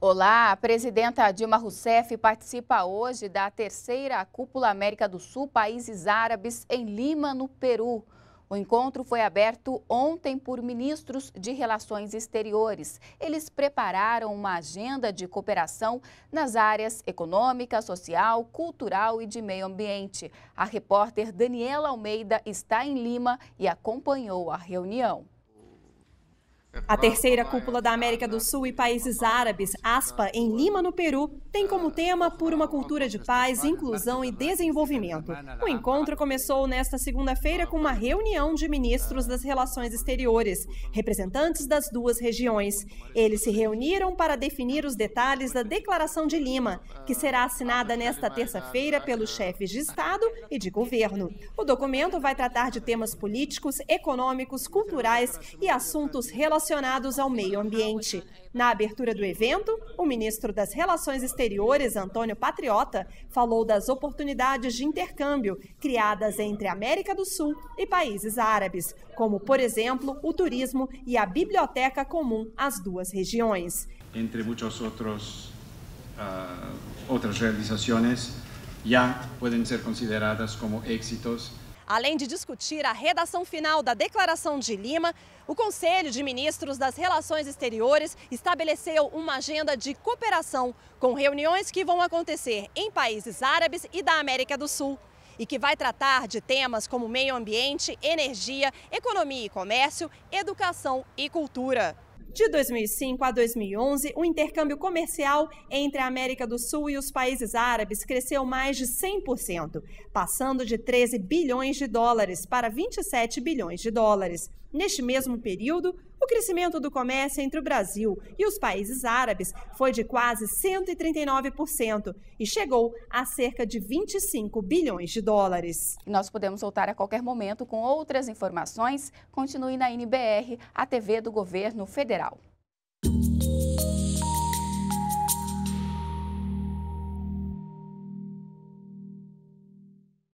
Olá, a presidenta Dilma Rousseff participa hoje da terceira Cúpula América do Sul Países Árabes em Lima, no Peru. O encontro foi aberto ontem por ministros de Relações Exteriores. Eles prepararam uma agenda de cooperação nas áreas econômica, social, cultural e de meio ambiente. A repórter Daniela Almeida está em Lima e acompanhou a reunião. A terceira cúpula da América do Sul e países árabes, ASPA, em Lima, no Peru, tem como tema Por uma cultura de paz, inclusão e desenvolvimento. O encontro começou nesta segunda-feira com uma reunião de ministros das relações exteriores, representantes das duas regiões. Eles se reuniram para definir os detalhes da Declaração de Lima, que será assinada nesta terça-feira pelos chefes de Estado e de governo. O documento vai tratar de temas políticos, econômicos, culturais e assuntos relacionados relacionados ao meio ambiente. Na abertura do evento, o ministro das Relações Exteriores, Antônio Patriota, falou das oportunidades de intercâmbio criadas entre América do Sul e países árabes, como, por exemplo, o turismo e a biblioteca comum às duas regiões. Entre muitos outros uh, outras realizações, já podem ser consideradas como êxitos Além de discutir a redação final da Declaração de Lima, o Conselho de Ministros das Relações Exteriores estabeleceu uma agenda de cooperação com reuniões que vão acontecer em países árabes e da América do Sul e que vai tratar de temas como meio ambiente, energia, economia e comércio, educação e cultura. De 2005 a 2011, o intercâmbio comercial entre a América do Sul e os países árabes cresceu mais de 100%, passando de 13 bilhões de dólares para 27 bilhões de dólares. Neste mesmo período, crescimento do comércio entre o Brasil e os países árabes foi de quase 139% e chegou a cerca de 25 bilhões de dólares. Nós podemos voltar a qualquer momento com outras informações. Continue na NBR, a TV do Governo Federal.